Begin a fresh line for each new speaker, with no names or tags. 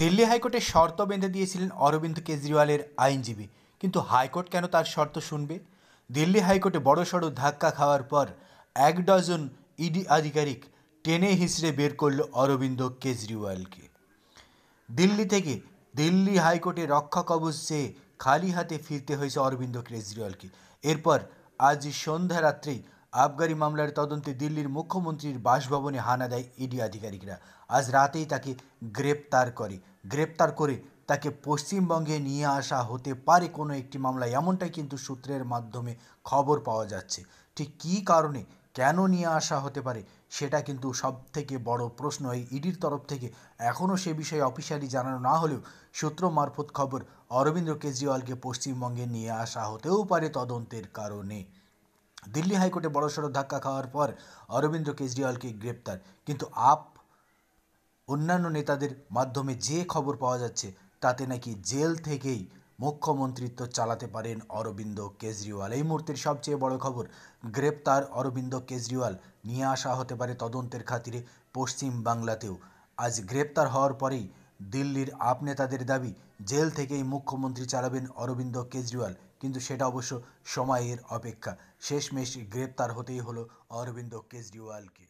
দিল্লি হাইকোর্টে শর্ত বেঁধে দিয়েছিলেন অরবিন্দ কেজরিওয়ালের আইনজীবী কিন্তু হাইকোর্ট কেন তার শর্ত শুনবে দিল্লি হাইকোর্টে বড়সড় ধাক্কা খাওয়ার পর এক ডজন ইডি আধিকারিক টেনে হিসড়ে বের করল অরবিন্দ কেজরিওয়ালকে দিল্লি থেকে দিল্লি হাইকোর্টে রক্ষা কবচ চেয়ে খালি হাতে ফিরতে হয়েছে অরবিন্দ কেজরিওয়ালকে এরপর আজ সন্ধ্যা রাত্রেই আবগারি মামলার তদন্তে দিল্লির মুখ্যমন্ত্রীর বাসভবনে হানা দেয় ইডি আধিকারিকরা আজ রাতেই তাকে গ্রেপ্তার করে গ্রেপ্তার করে তাকে পশ্চিমবঙ্গে নিয়ে আসা হতে পারে কোনো একটি মামলায় এমনটাই কিন্তু সূত্রের মাধ্যমে খবর পাওয়া যাচ্ছে ঠিক কী কারণে কেন নিয়ে আসা হতে পারে সেটা কিন্তু সব থেকে বড় প্রশ্ন এই ইডির তরফ থেকে এখনও সে বিষয়ে অফিসিয়ালি জানানো না হলেও সূত্র মারফত খবর অরবিন্দ কেজরিওয়ালকে পশ্চিমবঙ্গে নিয়ে আসা হতেও পারে তদন্তের কারণে দিল্লি হাইকোর্টে বড়সড় ধাক্কা খাওয়ার পর অরবিন্দ কেজরিওয়ালকে গ্রেপ্তার কিন্তু আপ অন্যান্য নেতাদের মাধ্যমে যে খবর পাওয়া যাচ্ছে তাতে নাকি জেল থেকেই মুখ্যমন্ত্রিত্ব চালাতে পারেন অরবিন্দ কেজরিওয়াল এই মুহূর্তের সবচেয়ে বড় খবর গ্রেপ্তার অরবিন্দ কেজরিওয়াল নিয়ে আসা হতে পারে তদন্তের খাতিরে পশ্চিম বাংলাতেও আজ গ্রেপ্তার হওয়ার পরেই দিল্লির আপ নেতাদের দাবি জেল থেকেই মুখ্যমন্ত্রী চালাবেন অরবিন্দ কেজরিওয়াল কিন্তু সেটা অবশ্য সময়ের অপেক্ষা শেষমেশ গ্রেপ্তার হতেই হলো অরবিন্দ কেজরিওয়ালকে